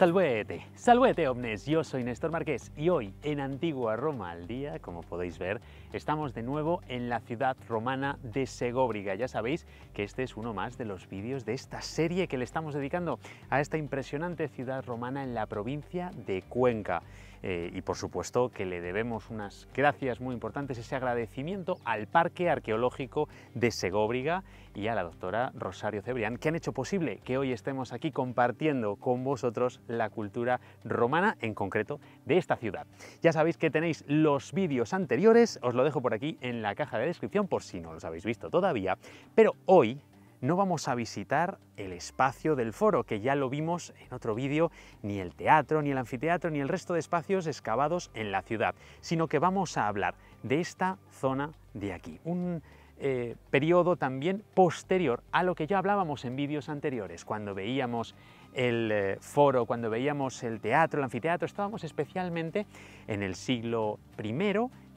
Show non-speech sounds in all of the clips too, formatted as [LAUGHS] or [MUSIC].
Salvete, salvete omnes, yo soy Néstor Marqués y hoy en Antigua Roma al día, como podéis ver, estamos de nuevo en la ciudad romana de Segóbriga. Ya sabéis que este es uno más de los vídeos de esta serie que le estamos dedicando a esta impresionante ciudad romana en la provincia de Cuenca. Eh, y por supuesto que le debemos unas gracias muy importantes, ese agradecimiento al Parque Arqueológico de Segóbriga y a la doctora Rosario Cebrián, que han hecho posible que hoy estemos aquí compartiendo con vosotros la cultura romana, en concreto de esta ciudad. Ya sabéis que tenéis los vídeos anteriores, os lo dejo por aquí en la caja de descripción por si no los habéis visto todavía, pero hoy no vamos a visitar el espacio del foro, que ya lo vimos en otro vídeo, ni el teatro, ni el anfiteatro, ni el resto de espacios excavados en la ciudad, sino que vamos a hablar de esta zona de aquí, un eh, periodo también posterior a lo que ya hablábamos en vídeos anteriores, cuando veíamos el eh, foro, cuando veíamos el teatro, el anfiteatro, estábamos especialmente en el siglo I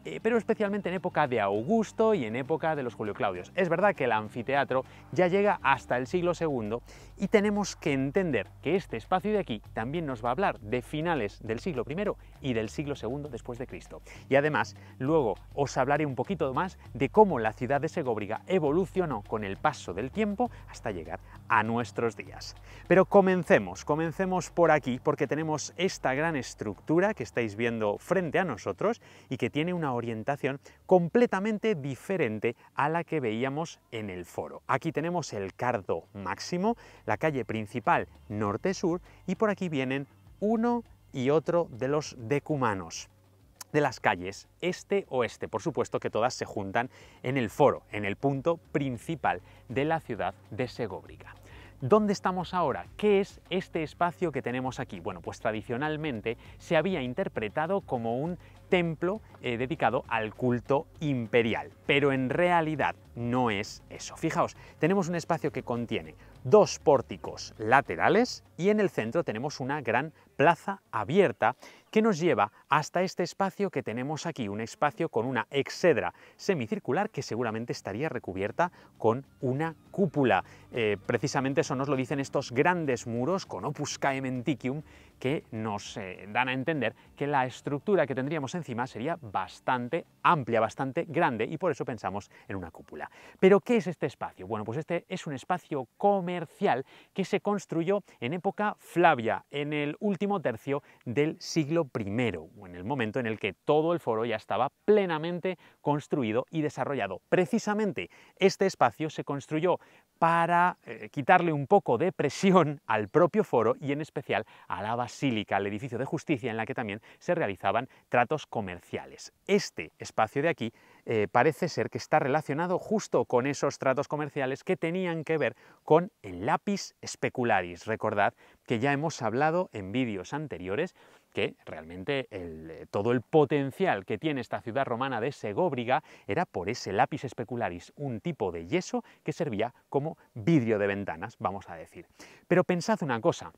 eh, pero especialmente en época de Augusto y en época de los Julio Claudios. Es verdad que el anfiteatro ya llega hasta el siglo II y tenemos que entender que este espacio de aquí también nos va a hablar de finales del siglo I y del siglo II después de Cristo. Y además, luego os hablaré un poquito más de cómo la ciudad de Segóbriga evolucionó con el paso del tiempo hasta llegar a nuestros días. Pero comencemos, comencemos por aquí porque tenemos esta gran estructura que estáis viendo frente a nosotros y que tiene una orientación completamente diferente a la que veíamos en el foro. Aquí tenemos el Cardo Máximo, la calle principal norte-sur y por aquí vienen uno y otro de los decumanos de las calles este-oeste. Por supuesto que todas se juntan en el foro, en el punto principal de la ciudad de Segóbriga. ¿Dónde estamos ahora? ¿Qué es este espacio que tenemos aquí? Bueno, pues tradicionalmente se había interpretado como un templo eh, dedicado al culto imperial. Pero en realidad no es eso. Fijaos, tenemos un espacio que contiene dos pórticos laterales y en el centro tenemos una gran plaza abierta que nos lleva hasta este espacio que tenemos aquí, un espacio con una exedra semicircular que seguramente estaría recubierta con una cúpula. Eh, precisamente eso nos lo dicen estos grandes muros con opus caementicium que nos eh, dan a entender que la estructura que tendríamos encima sería bastante amplia, bastante grande y por eso pensamos en una cúpula. Pero ¿qué es este espacio? Bueno, pues este es un espacio comercial que se construyó en época Flavia, en el último tercio del siglo I, o en el momento en el que todo el foro ya estaba plenamente construido y desarrollado. Precisamente este espacio se construyó para eh, quitarle un poco de presión [LAUGHS] al propio foro y en especial a la basílica, al edificio de justicia en la que también se realizaban tratos comerciales. Este espacio de aquí eh, parece ser que está relacionado justo con esos tratos comerciales que tenían que ver con el lápiz specularis. Recordad que ya hemos hablado en vídeos anteriores que realmente eh, todo el potencial que tiene esta ciudad romana de Segóbriga era por ese lápiz specularis, un tipo de yeso que servía como vidrio de ventanas, vamos a decir. Pero pensad una cosa,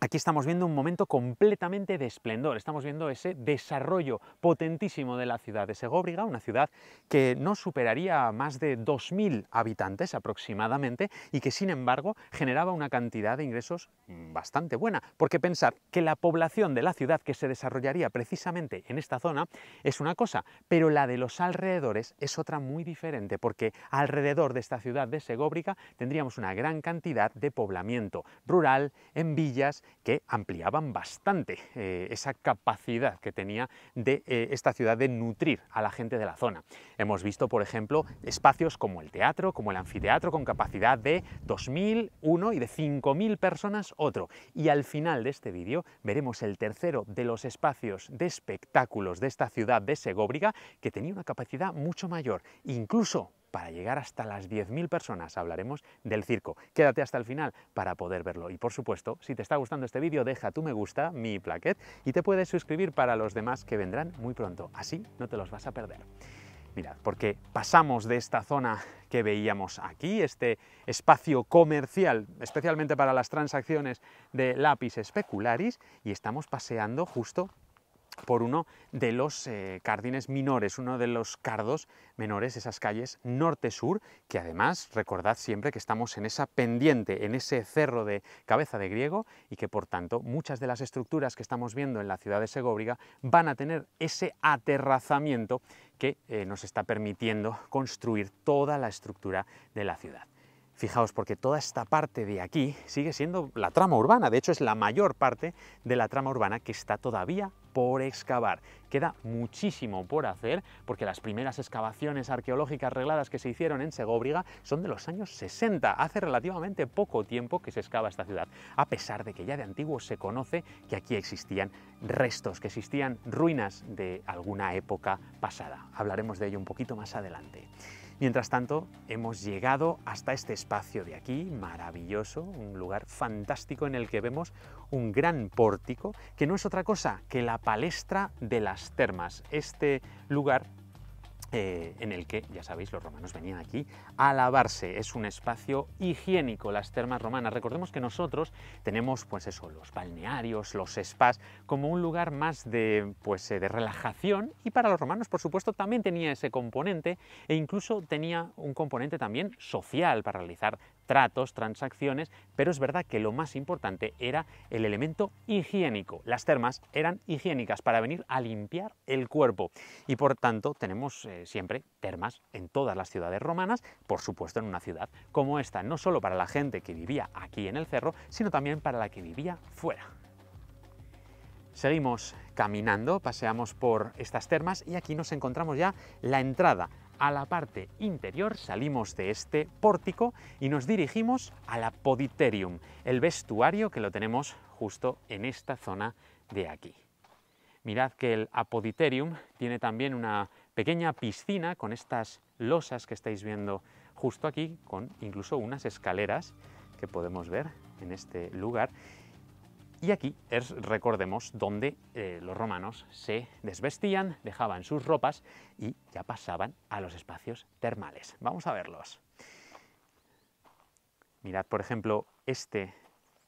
Aquí estamos viendo un momento completamente de esplendor, estamos viendo ese desarrollo potentísimo de la ciudad de Segóbriga, una ciudad que no superaría más de 2.000 habitantes aproximadamente y que sin embargo generaba una cantidad de ingresos bastante buena, porque pensar que la población de la ciudad que se desarrollaría precisamente en esta zona es una cosa, pero la de los alrededores es otra muy diferente, porque alrededor de esta ciudad de Segóbriga tendríamos una gran cantidad de poblamiento rural, en villas, que ampliaban bastante eh, esa capacidad que tenía de eh, esta ciudad de nutrir a la gente de la zona. Hemos visto, por ejemplo, espacios como el teatro, como el anfiteatro, con capacidad de 2.000 uno y de 5.000 personas otro. Y al final de este vídeo veremos el tercero de los espacios de espectáculos de esta ciudad de Segóbriga, que tenía una capacidad mucho mayor, incluso para llegar hasta las 10.000 personas hablaremos del circo. Quédate hasta el final para poder verlo. Y por supuesto, si te está gustando este vídeo, deja tu me gusta, mi plaquet, y te puedes suscribir para los demás que vendrán muy pronto. Así no te los vas a perder. Mirad, porque pasamos de esta zona que veíamos aquí, este espacio comercial, especialmente para las transacciones de lápiz specularis, y estamos paseando justo por uno de los cardines eh, menores, uno de los cardos menores, esas calles norte-sur, que además recordad siempre que estamos en esa pendiente, en ese cerro de cabeza de griego y que por tanto muchas de las estructuras que estamos viendo en la ciudad de Segóbriga van a tener ese aterrazamiento que eh, nos está permitiendo construir toda la estructura de la ciudad. Fijaos, porque toda esta parte de aquí sigue siendo la trama urbana, de hecho es la mayor parte de la trama urbana que está todavía por excavar. Queda muchísimo por hacer porque las primeras excavaciones arqueológicas regladas que se hicieron en Segóbriga son de los años 60, hace relativamente poco tiempo que se excava esta ciudad, a pesar de que ya de antiguo se conoce que aquí existían restos, que existían ruinas de alguna época pasada. Hablaremos de ello un poquito más adelante. Mientras tanto, hemos llegado hasta este espacio de aquí, maravilloso, un lugar fantástico en el que vemos un gran pórtico, que no es otra cosa que la palestra de las termas, este lugar eh, en el que, ya sabéis, los romanos venían aquí a lavarse. Es un espacio higiénico, las termas romanas. Recordemos que nosotros tenemos, pues eso, los balnearios, los spas, como un lugar más de, pues, eh, de relajación y para los romanos, por supuesto, también tenía ese componente e incluso tenía un componente también social para realizar tratos, transacciones, pero es verdad que lo más importante era el elemento higiénico. Las termas eran higiénicas para venir a limpiar el cuerpo y por tanto tenemos eh, siempre termas en todas las ciudades romanas, por supuesto en una ciudad como esta, no solo para la gente que vivía aquí en el cerro, sino también para la que vivía fuera. Seguimos caminando, paseamos por estas termas y aquí nos encontramos ya la entrada a la parte interior, salimos de este pórtico y nos dirigimos al apoditerium, el vestuario que lo tenemos justo en esta zona de aquí. Mirad que el apoditerium tiene también una pequeña piscina con estas losas que estáis viendo justo aquí, con incluso unas escaleras que podemos ver en este lugar y aquí es, recordemos, donde eh, los romanos se desvestían, dejaban sus ropas y ya pasaban a los espacios termales. Vamos a verlos. Mirad, por ejemplo, este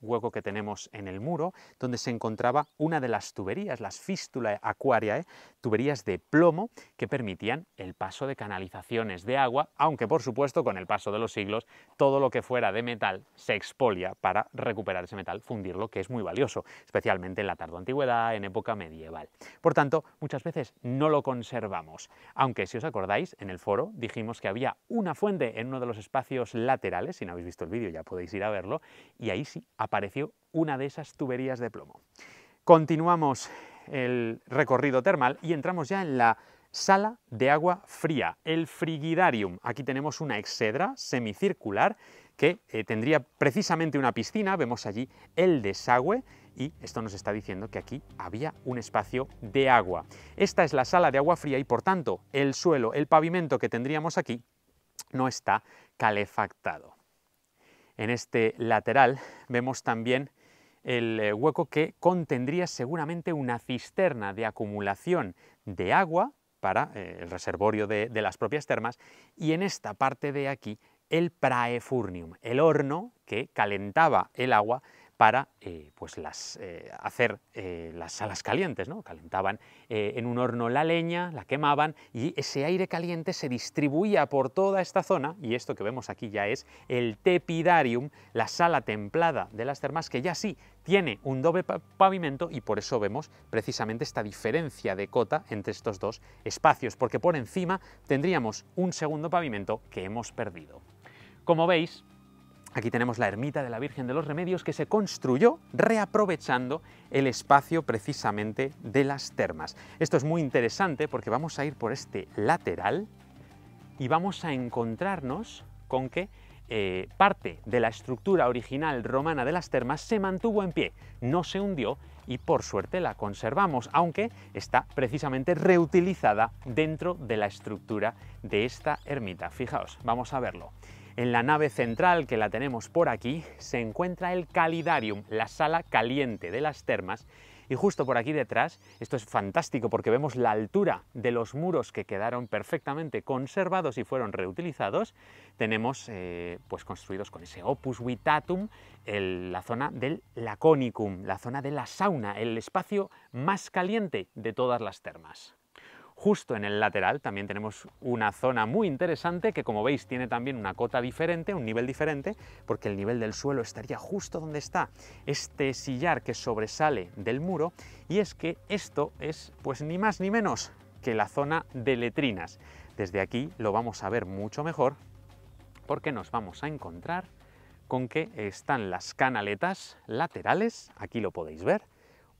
hueco que tenemos en el muro, donde se encontraba una de las tuberías, las fístula acuariae, ¿eh? tuberías de plomo que permitían el paso de canalizaciones de agua, aunque por supuesto con el paso de los siglos todo lo que fuera de metal se expolia para recuperar ese metal, fundirlo, que es muy valioso, especialmente en la tardo antigüedad, en época medieval. Por tanto, muchas veces no lo conservamos, aunque si os acordáis, en el foro dijimos que había una fuente en uno de los espacios laterales, si no habéis visto el vídeo ya podéis ir a verlo, y ahí sí, a apareció una de esas tuberías de plomo. Continuamos el recorrido termal y entramos ya en la sala de agua fría, el frigidarium. Aquí tenemos una exedra semicircular que eh, tendría precisamente una piscina, vemos allí el desagüe y esto nos está diciendo que aquí había un espacio de agua. Esta es la sala de agua fría y por tanto el suelo, el pavimento que tendríamos aquí no está calefactado en este lateral, vemos también el eh, hueco que contendría seguramente una cisterna de acumulación de agua para eh, el reservorio de, de las propias termas y en esta parte de aquí el praefurnium, el horno que calentaba el agua para eh, pues eh, hacer eh, las salas calientes. ¿no? Calentaban en un horno la leña, la quemaban y ese aire caliente se distribuía por toda esta zona y esto que vemos aquí ya es el tepidarium, la sala templada de las termas que ya sí tiene un doble pavimento y por eso vemos precisamente esta diferencia de cota entre estos dos espacios, porque por encima tendríamos un segundo pavimento que hemos perdido. Como veis, Aquí tenemos la ermita de la Virgen de los Remedios que se construyó reaprovechando el espacio precisamente de las termas. Esto es muy interesante porque vamos a ir por este lateral y vamos a encontrarnos con que eh, parte de la estructura original romana de las termas se mantuvo en pie, no se hundió y por suerte la conservamos, aunque está precisamente reutilizada dentro de la estructura de esta ermita. Fijaos, vamos a verlo. En la nave central, que la tenemos por aquí, se encuentra el calidarium, la sala caliente de las termas, y justo por aquí detrás, esto es fantástico porque vemos la altura de los muros que quedaron perfectamente conservados y fueron reutilizados, tenemos eh, pues construidos con ese opus vitatum la zona del laconicum, la zona de la sauna, el espacio más caliente de todas las termas. Justo en el lateral también tenemos una zona muy interesante que como veis tiene también una cota diferente, un nivel diferente, porque el nivel del suelo estaría justo donde está este sillar que sobresale del muro y es que esto es pues ni más ni menos que la zona de letrinas. Desde aquí lo vamos a ver mucho mejor porque nos vamos a encontrar con que están las canaletas laterales, aquí lo podéis ver,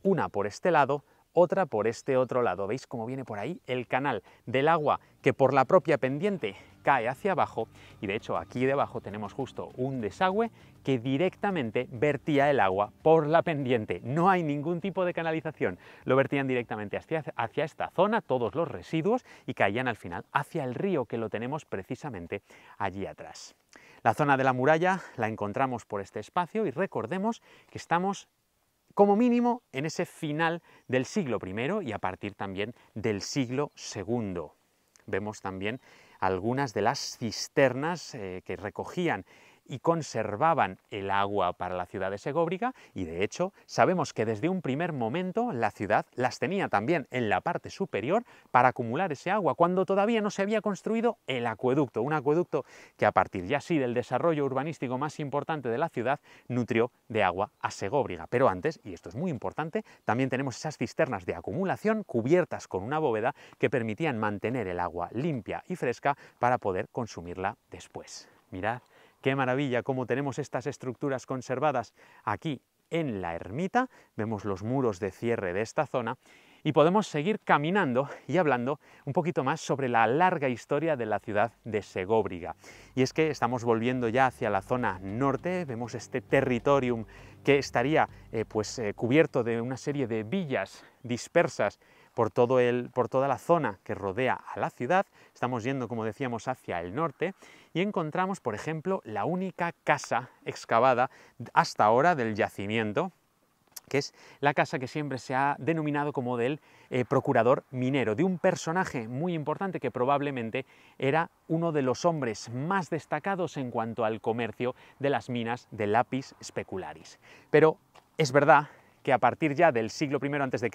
una por este lado otra por este otro lado. ¿Veis cómo viene por ahí el canal del agua que por la propia pendiente cae hacia abajo? Y de hecho aquí debajo tenemos justo un desagüe que directamente vertía el agua por la pendiente. No hay ningún tipo de canalización. Lo vertían directamente hacia, hacia esta zona, todos los residuos, y caían al final hacia el río que lo tenemos precisamente allí atrás. La zona de la muralla la encontramos por este espacio y recordemos que estamos como mínimo en ese final del siglo I y a partir también del siglo II. Vemos también algunas de las cisternas eh, que recogían y conservaban el agua para la ciudad de Segóbriga y de hecho sabemos que desde un primer momento la ciudad las tenía también en la parte superior para acumular ese agua cuando todavía no se había construido el acueducto, un acueducto que a partir ya sí del desarrollo urbanístico más importante de la ciudad nutrió de agua a Segóbriga. Pero antes, y esto es muy importante, también tenemos esas cisternas de acumulación cubiertas con una bóveda que permitían mantener el agua limpia y fresca para poder consumirla después. Mirad Qué maravilla cómo tenemos estas estructuras conservadas aquí en la ermita, vemos los muros de cierre de esta zona y podemos seguir caminando y hablando un poquito más sobre la larga historia de la ciudad de Segóbriga. Y es que estamos volviendo ya hacia la zona norte, vemos este territorium que estaría eh, pues, eh, cubierto de una serie de villas dispersas por, por toda la zona que rodea a la ciudad. Estamos yendo, como decíamos, hacia el norte y encontramos, por ejemplo, la única casa excavada hasta ahora del yacimiento, que es la casa que siempre se ha denominado como del eh, procurador minero, de un personaje muy importante que probablemente era uno de los hombres más destacados en cuanto al comercio de las minas de lápiz specularis. Pero es verdad que a partir ya del siglo I a.C.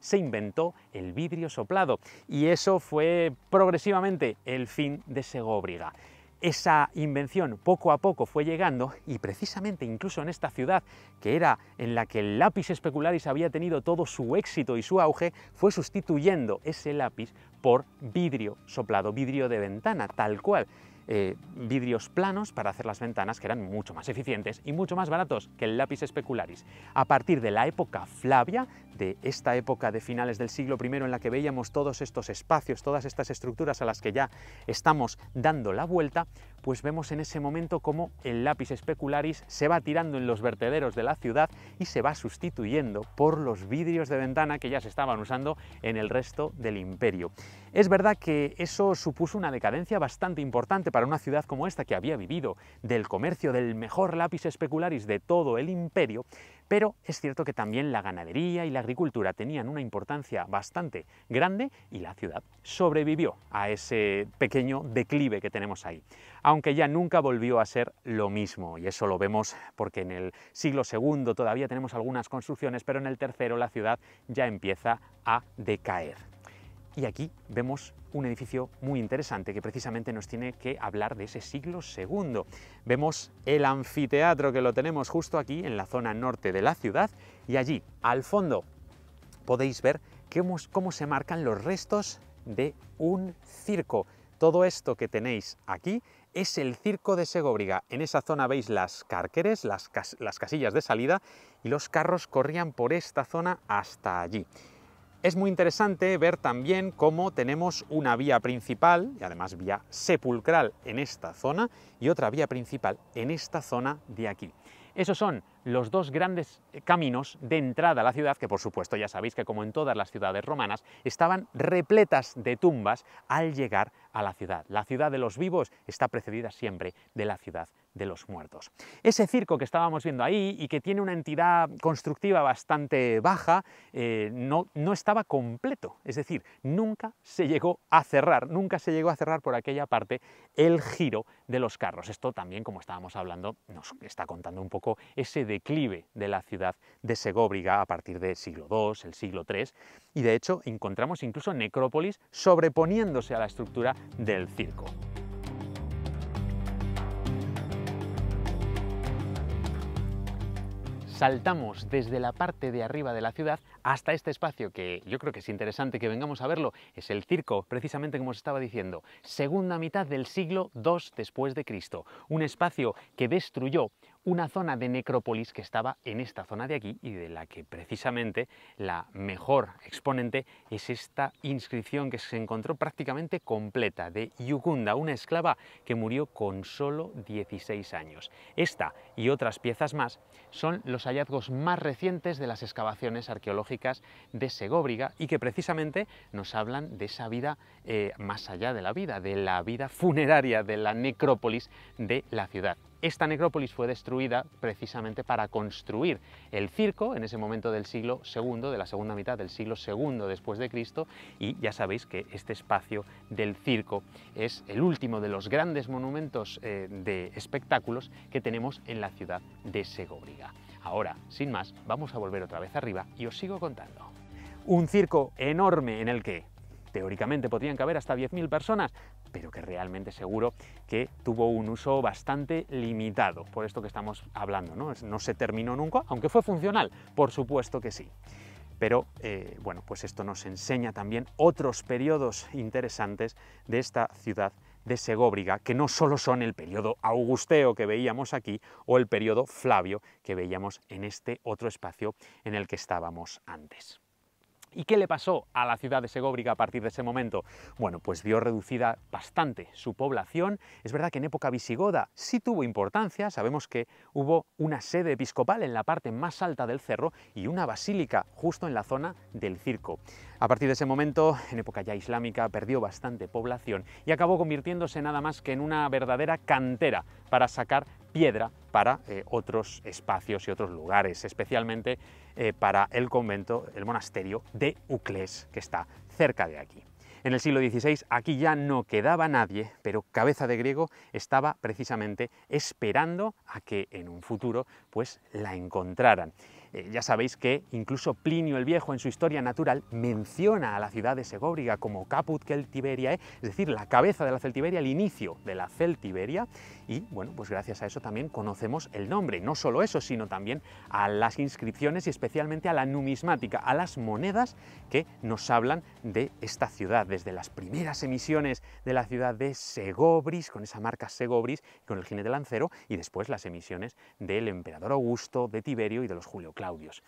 se inventó el vidrio soplado y eso fue progresivamente el fin de Segóbriga esa invención poco a poco fue llegando y precisamente incluso en esta ciudad, que era en la que el lápiz especularis había tenido todo su éxito y su auge, fue sustituyendo ese lápiz por vidrio soplado, vidrio de ventana, tal cual. Eh, vidrios planos para hacer las ventanas que eran mucho más [LAUGHS] eficientes y mucho más baratos que el lápiz especularis A partir de la época Flavia, de esta época de finales del siglo I en la que veíamos todos estos espacios, todas estas estructuras a las que ya estamos dando la vuelta, pues vemos en ese momento cómo el lápiz especularis se va tirando en los vertederos de la ciudad y se va sustituyendo por los vidrios de ventana que ya se estaban usando en el resto del imperio. Es verdad que eso supuso una decadencia bastante importante para una ciudad como esta que había vivido del comercio del mejor lápiz especularis de todo el imperio, pero es cierto que también la ganadería y la agricultura tenían una importancia bastante grande y la ciudad sobrevivió a ese pequeño declive que tenemos ahí, aunque ya nunca volvió a ser lo mismo y eso lo vemos porque en el siglo II todavía tenemos algunas construcciones, pero en el tercero la ciudad ya empieza a decaer. Y aquí vemos un edificio muy interesante que precisamente nos tiene que hablar de ese siglo II. Vemos el anfiteatro que lo tenemos justo aquí en la zona norte de la ciudad y allí, al fondo, podéis ver cómo se marcan los restos de un circo. Todo esto que tenéis aquí es el circo de Segóbriga. En esa zona veis las cárqueres, las casillas de salida, y los carros corrían por esta zona hasta allí. Es muy interesante ver también cómo tenemos una vía principal, y además vía sepulcral en esta zona, y otra vía principal en esta zona de aquí. Esos son los dos grandes eh, caminos de entrada a la ciudad, que por supuesto ya sabéis que como en todas las ciudades romanas, estaban repletas de tumbas al llegar a la ciudad. La ciudad de los vivos está precedida siempre de la ciudad de los muertos. Ese circo que estábamos viendo ahí y que tiene una entidad constructiva bastante baja, eh, no, no estaba completo, es decir, nunca se llegó a cerrar, nunca se llegó a cerrar por aquella parte el giro de los carros. Esto también, como estábamos hablando, nos está contando un poco ese de declive de la ciudad de Segóbriga a partir del siglo II, el siglo III, y de hecho encontramos incluso necrópolis sobreponiéndose a la estructura del circo. saltamos desde la parte de arriba de la ciudad hasta este espacio que yo creo que es interesante que vengamos a verlo. Es el circo, precisamente como os estaba diciendo, segunda mitad del siglo II después de Cristo. Un espacio que destruyó una zona de necrópolis que estaba en esta zona de aquí y de la que precisamente la mejor exponente es esta inscripción que se encontró prácticamente completa de Yugunda, una esclava que murió con solo 16 años. Esta y otras piezas más son los hallazgos más recientes de las excavaciones arqueológicas de Segóbriga y que precisamente nos hablan de esa vida eh, más allá de la vida, de la vida funeraria, de la necrópolis de la ciudad. Esta necrópolis fue destruida precisamente para construir el circo en ese momento del siglo II, de la segunda mitad del siglo II después de Cristo, y ya sabéis que este espacio del circo es el último de los grandes monumentos eh, de espectáculos que tenemos en la ciudad de Segóbriga. Ahora, sin más, vamos a volver otra vez arriba y os sigo contando. Un circo enorme en el que teóricamente podrían caber hasta 10.000 personas, pero que realmente seguro que tuvo un uso bastante limitado, por esto que estamos hablando, ¿no? No se terminó nunca, aunque fue funcional, por supuesto que sí. Pero eh, bueno, pues esto nos enseña también otros periodos interesantes de esta ciudad de Segóbriga, que no solo son el periodo augusteo que veíamos aquí o el periodo Flavio que veíamos en este otro espacio en el que estábamos antes. ¿Y qué le pasó a la ciudad de Segóbriga a partir de ese momento? Bueno, pues vio reducida bastante su población. Es verdad que en época visigoda sí tuvo importancia. Sabemos que hubo una sede episcopal en la parte más alta del cerro y una basílica justo en la zona del circo. A partir de ese momento, en época ya islámica, perdió bastante población y acabó convirtiéndose nada más que en una verdadera cantera para sacar piedra para eh, otros espacios y otros lugares, especialmente eh, para el convento, el monasterio de Uclés, que está cerca de aquí. En el siglo XVI aquí ya no quedaba nadie, pero Cabeza de Griego estaba precisamente esperando a que en un futuro pues la encontraran. Eh, ya sabéis que incluso Plinio el Viejo en su Historia Natural menciona a la ciudad de Segóbriga como Caput Celtiberiae, ¿eh? es decir, la cabeza de la Celtiberia, el inicio de la Celtiberia, y bueno, pues gracias a eso también conocemos el nombre. No solo eso, sino también a las inscripciones y especialmente a la numismática, a las monedas que nos hablan de esta ciudad, desde las primeras emisiones de la ciudad de Segobris, con esa marca Segobris, con el de lancero, y después las emisiones del emperador Augusto, de Tiberio y de los Julio audios.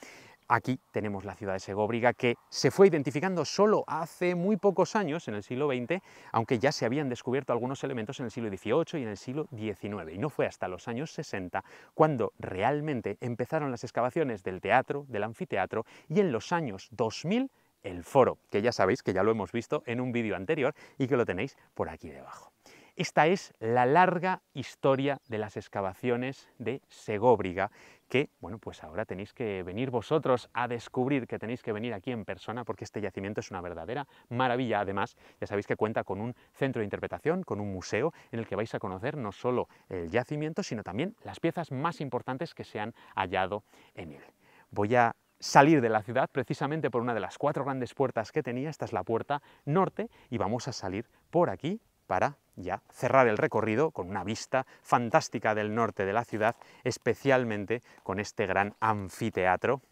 Aquí tenemos la ciudad de Segóbriga que se fue identificando solo hace muy pocos años, en el siglo XX, aunque ya se habían descubierto algunos elementos en el siglo XVIII y en el siglo XIX. Y no fue hasta los años 60 cuando realmente empezaron las excavaciones del teatro, del anfiteatro, y en los años 2000 el foro, que ya sabéis que ya lo hemos visto en un vídeo anterior y que lo tenéis por aquí debajo. Esta es la larga historia de las excavaciones de Segóbriga, que bueno, pues ahora tenéis que venir vosotros a descubrir, que tenéis que venir aquí en persona, porque este yacimiento es una verdadera maravilla. Además, ya sabéis que cuenta con un centro de interpretación, con un museo, en el que vais a conocer no solo el yacimiento, sino también las piezas más importantes que se han hallado en él. Voy a salir de la ciudad precisamente por una de las cuatro grandes puertas que tenía, esta es la puerta norte, y vamos a salir por aquí para ya cerrar el recorrido con una vista fantástica del norte de la ciudad, especialmente con este gran anfiteatro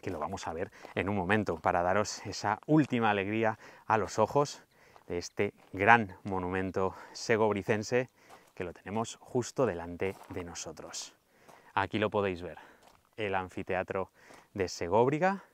que lo vamos a ver en un momento para daros esa última alegría a los ojos de este gran monumento segobricense que lo tenemos justo delante de nosotros. Aquí lo podéis ver, el anfiteatro de Segóbriga,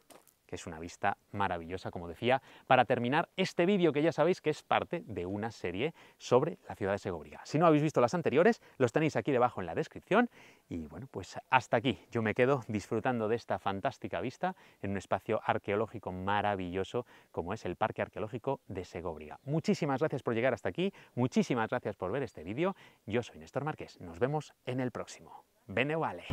que es una vista maravillosa, como decía, para terminar este vídeo que ya sabéis que es parte de una serie sobre la ciudad de Segovia. Si no habéis visto las anteriores, los tenéis aquí debajo en la descripción. Y bueno, pues hasta aquí. Yo me quedo disfrutando de esta fantástica vista en un espacio arqueológico maravilloso como es el Parque Arqueológico de Segovia. Muchísimas gracias por llegar hasta aquí, muchísimas gracias por ver este vídeo. Yo soy Néstor Márquez, nos vemos en el próximo. Bene vale!